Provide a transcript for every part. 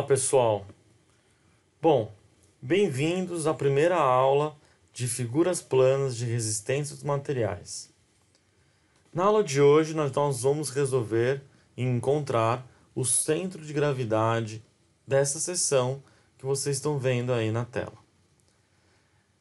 Olá, pessoal. Bom, bem-vindos à primeira aula de figuras planas de resistência dos materiais. Na aula de hoje, nós vamos resolver e encontrar o centro de gravidade dessa seção que vocês estão vendo aí na tela.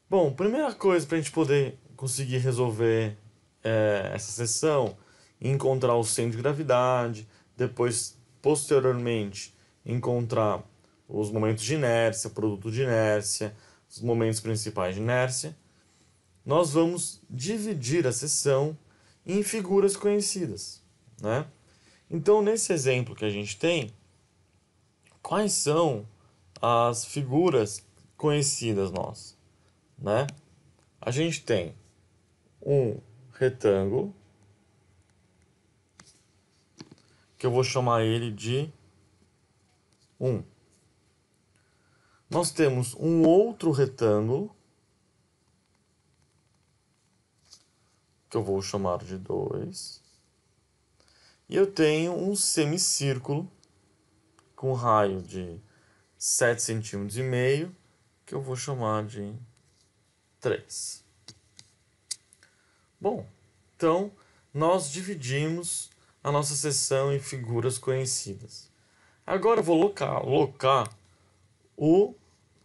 Bom, primeira coisa para a gente poder conseguir resolver é, essa seção, encontrar o centro de gravidade, depois, posteriormente, encontrar os momentos de inércia, produto de inércia, os momentos principais de inércia, nós vamos dividir a sessão em figuras conhecidas. Né? Então, nesse exemplo que a gente tem, quais são as figuras conhecidas nós? Né? A gente tem um retângulo, que eu vou chamar ele de 1. Nós temos um outro retângulo, que eu vou chamar de 2. E eu tenho um semicírculo com raio de 7,5 centímetros que eu vou chamar de 3. Bom, então nós dividimos a nossa seção em figuras conhecidas. Agora eu vou locar, locar o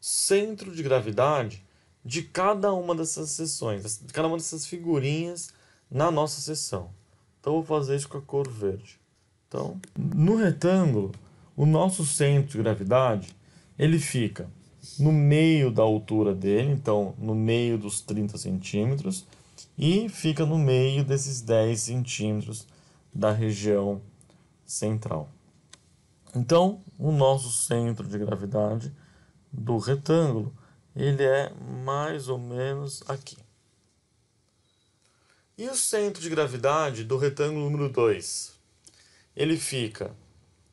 centro de gravidade de cada uma dessas seções, de cada uma dessas figurinhas na nossa seção. Então vou fazer isso com a cor verde. Então, no retângulo, o nosso centro de gravidade, ele fica no meio da altura dele, então no meio dos 30 centímetros, e fica no meio desses 10 centímetros da região central. Então, o nosso centro de gravidade do retângulo, ele é mais ou menos aqui. E o centro de gravidade do retângulo número 2? Ele fica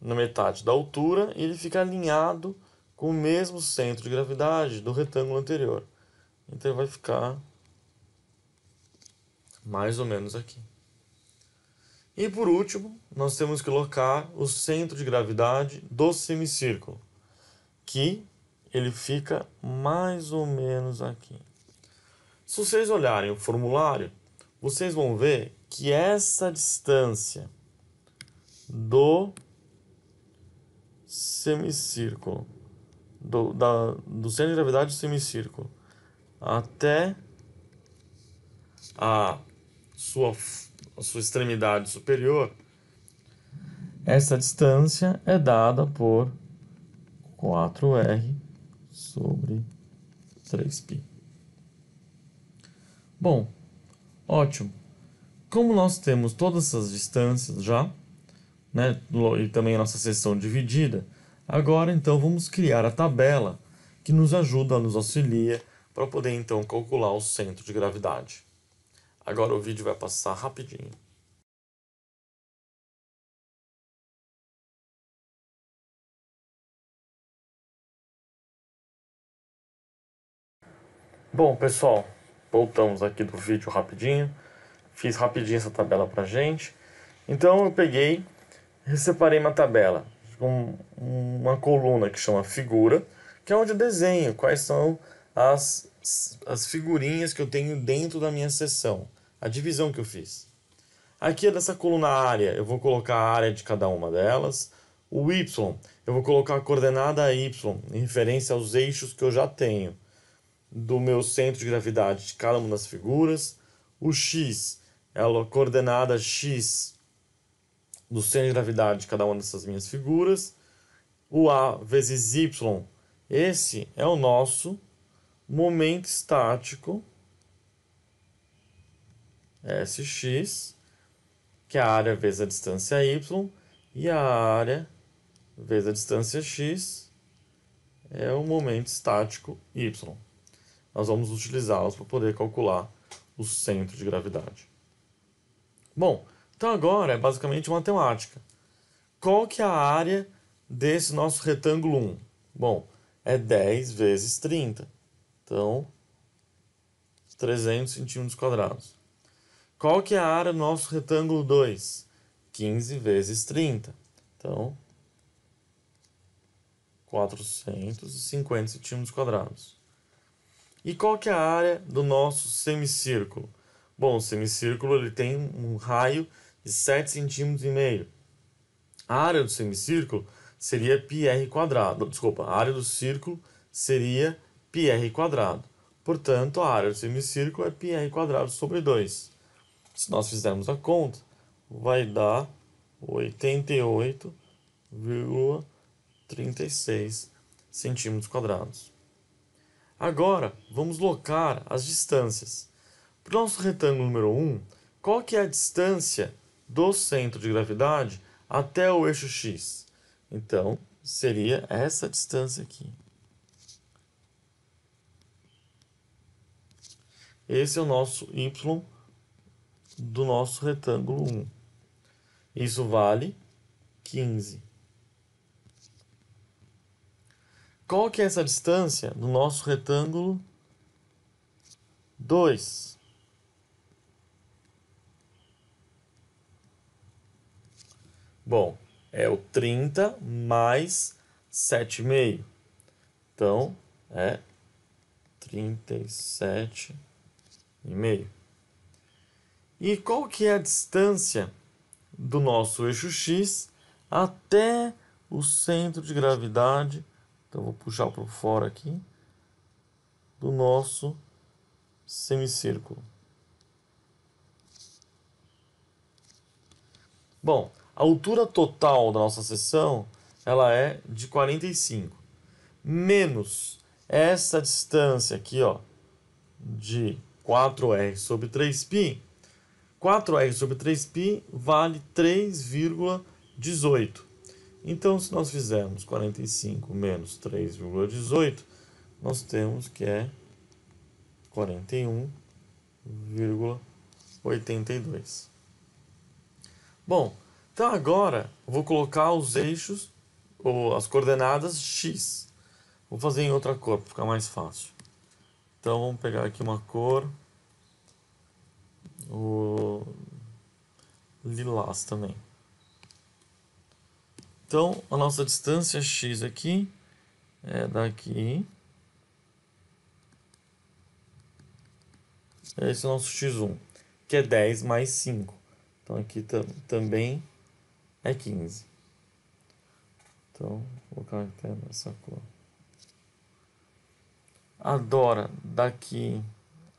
na metade da altura e ele fica alinhado com o mesmo centro de gravidade do retângulo anterior. Então, vai ficar mais ou menos aqui. E por último, nós temos que colocar o centro de gravidade do semicírculo, que ele fica mais ou menos aqui. Se vocês olharem o formulário, vocês vão ver que essa distância do semicírculo, do, da, do centro de gravidade do semicírculo, até a sua a sua extremidade superior, essa distância é dada por 4R sobre 3π. Bom, ótimo. Como nós temos todas essas distâncias já, né, e também a nossa seção dividida, agora então vamos criar a tabela que nos ajuda, nos auxilia para poder então calcular o centro de gravidade. Agora o vídeo vai passar rapidinho. Bom, pessoal, voltamos aqui do vídeo rapidinho. Fiz rapidinho essa tabela pra gente. Então eu peguei e separei uma tabela, uma coluna que chama figura, que é onde eu desenho quais são as, as figurinhas que eu tenho dentro da minha seção, a divisão que eu fiz. Aqui é dessa coluna área, eu vou colocar a área de cada uma delas. O Y, eu vou colocar a coordenada Y em referência aos eixos que eu já tenho do meu centro de gravidade de cada uma das figuras. O X é a coordenada X do centro de gravidade de cada uma dessas minhas figuras. O A vezes Y, esse é o nosso momento estático SX, que é a área vezes a distância Y, e a área vezes a distância X é o momento estático Y. Nós vamos utilizá-los para poder calcular o centro de gravidade. Bom, então agora é basicamente matemática. Qual que é a área desse nosso retângulo 1? Bom, é 10 vezes 30. Então, 300 centímetros quadrados. Qual que é a área do nosso retângulo 2? 15 vezes 30. Então, 450 centímetros quadrados. E qual que é a área do nosso semicírculo? Bom, o semicírculo ele tem um raio de 7 centímetros e meio. A área do semicírculo seria πr quadrado. Desculpa, a área do círculo seria πr². Portanto, a área do semicírculo é πr² sobre 2. Se nós fizermos a conta, vai dar 88,36 centímetros quadrados. Agora, vamos locar as distâncias. Para o nosso retângulo número 1, qual que é a distância do centro de gravidade até o eixo x? Então, seria essa distância aqui. Esse é o nosso y do nosso retângulo 1. Isso vale 15. Qual que é essa distância do nosso retângulo 2? Bom, é o 30 mais 7,5. Então, é 37 e meio. E qual que é a distância do nosso eixo X até o centro de gravidade? Então vou puxar para fora aqui do nosso semicírculo. Bom, a altura total da nossa seção ela é de 45 menos essa distância aqui, ó, de 4R sobre 3π. 4R sobre 3π vale 3,18. Então, se nós fizermos 45 menos 3,18, nós temos que é 41,82. Bom, então agora vou colocar os eixos ou as coordenadas x. Vou fazer em outra cor para ficar mais fácil. Então vamos pegar aqui uma cor o lilás também. Então, a nossa distância x aqui é daqui. É esse é o nosso x1, que é 10 mais 5. Então, aqui também é 15. Então, vou colocar até nessa cor. Adora daqui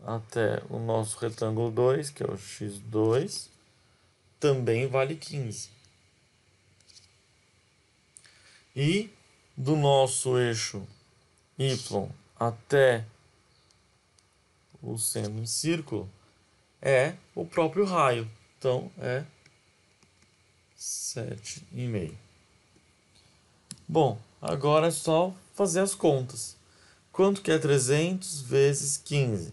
até o nosso retângulo 2, que é o x2, também vale 15. E do nosso eixo y até o centro em círculo é o próprio raio. Então é 7,5. Bom, agora é só fazer as contas. Quanto que é 300 vezes 15?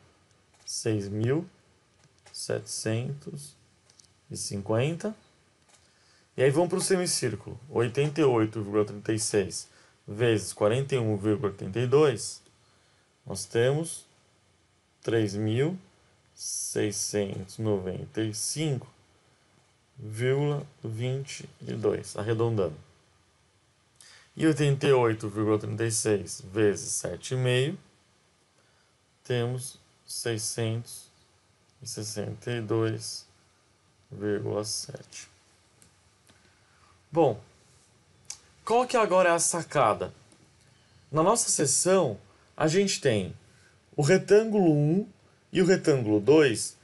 seis mil setecentos e cinquenta E aí vamos para o semicírculo. oitenta e e oito trinta e seis vezes quarenta e um oitenta e dois nós temos três mil seiscentos noventa e e cinco vinte e dois arredondando. E oitenta e e oito trinta e seis vezes sete e meio temos 662,7. Bom, qual que agora é a sacada? Na nossa seção, a gente tem o retângulo 1 e o retângulo 2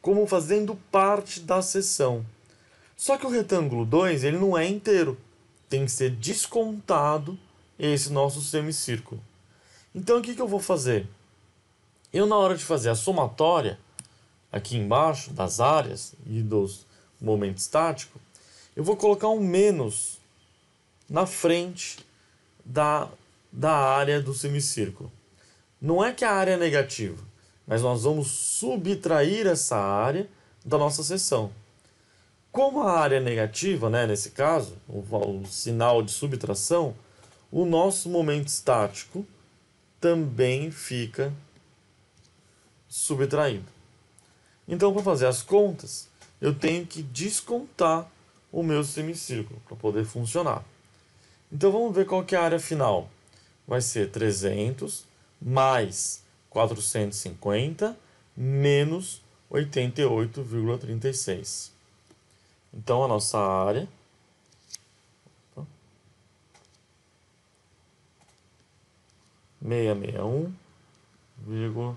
como fazendo parte da seção. Só que o retângulo 2 ele não é inteiro, tem que ser descontado esse nosso semicírculo. Então o que, que eu vou fazer? Eu, na hora de fazer a somatória, aqui embaixo, das áreas e dos momentos estáticos, eu vou colocar um menos na frente da, da área do semicírculo. Não é que a área é negativa, mas nós vamos subtrair essa área da nossa seção. Como a área é negativa, né, nesse caso, o, o sinal de subtração, o nosso momento estático também fica subtraído. Então, para fazer as contas, eu tenho que descontar o meu semicírculo para poder funcionar. Então, vamos ver qual que é a área final. Vai ser 300 mais 450 menos 88,36. Então, a nossa área meia meia um vírgula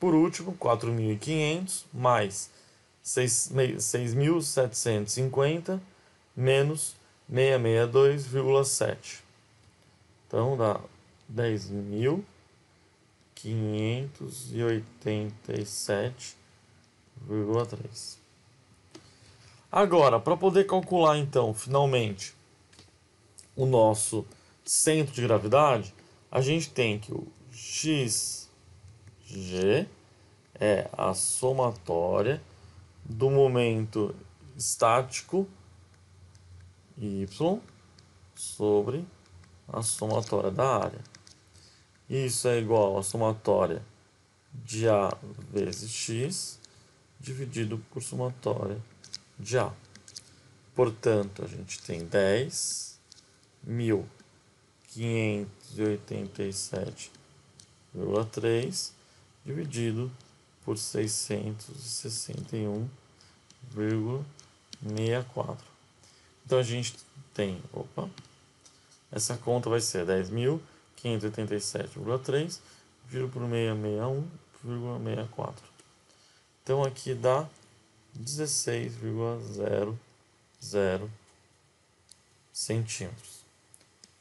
Por último, 4.500 mais 6.750 menos 662,7. Então dá 10.587,3. Agora, para poder calcular então, finalmente, o nosso centro de gravidade, a gente tem que o x G é a somatória do momento estático Y sobre a somatória da área. Isso é igual à somatória de A vezes X dividido por somatória de A. Portanto, a gente tem 10.587,3 dividido por 661,64. Então a gente tem, opa, essa conta vai ser 10.587,3 dividido por 661,64. Então aqui dá 16,00 centímetros.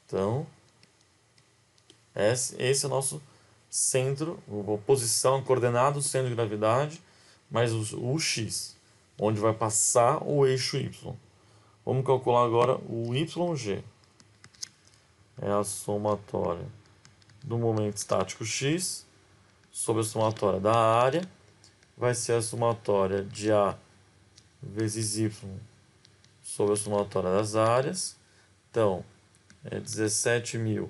Então, esse é o nosso centro, posição, coordenado centro de gravidade, mais o, x, onde vai passar o eixo y. Vamos calcular agora o yg. É a somatória do momento estático x sobre a somatória da área. Vai ser a somatória de A vezes y sobre a somatória das áreas. Então, é 17 mil.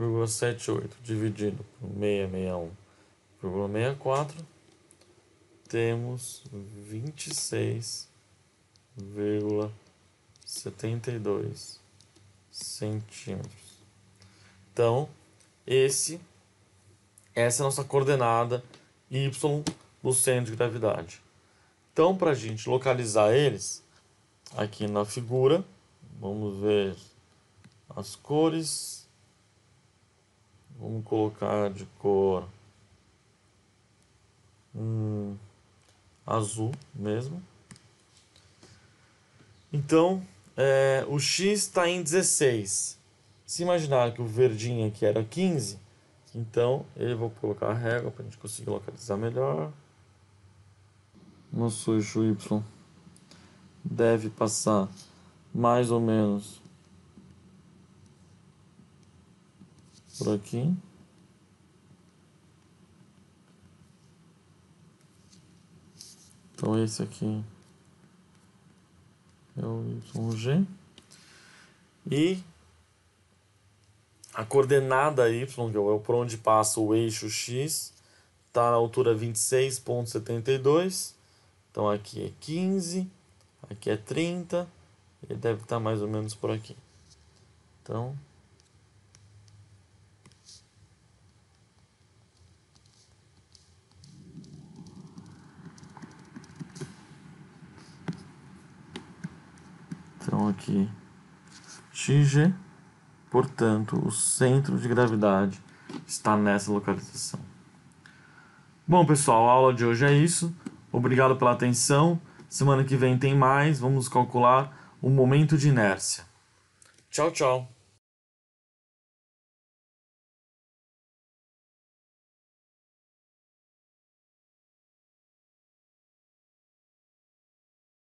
0,78 dividido por 661,64, temos 26,72 centímetros. Então, esse, essa é a nossa coordenada y do centro de gravidade. Então, para a gente localizar eles, aqui na figura, vamos ver as cores Vamos colocar de cor um azul mesmo. Então, é, o X está em 16. Se imaginar que o verdinho aqui era 15, então eu vou colocar a régua para a gente conseguir localizar melhor. Nosso eixo Y deve passar mais ou menos por aqui. Então esse aqui é o YG. E a coordenada Y, que é por onde passa o eixo X, está na altura 26.72. Então aqui é 15, aqui é 30, ele deve estar tá mais ou menos por aqui. Então... Então aqui XG, portanto, o centro de gravidade está nessa localização. Bom, pessoal, a aula de hoje é isso. Obrigado pela atenção. Semana que vem tem mais. Vamos calcular o momento de inércia. Tchau, tchau.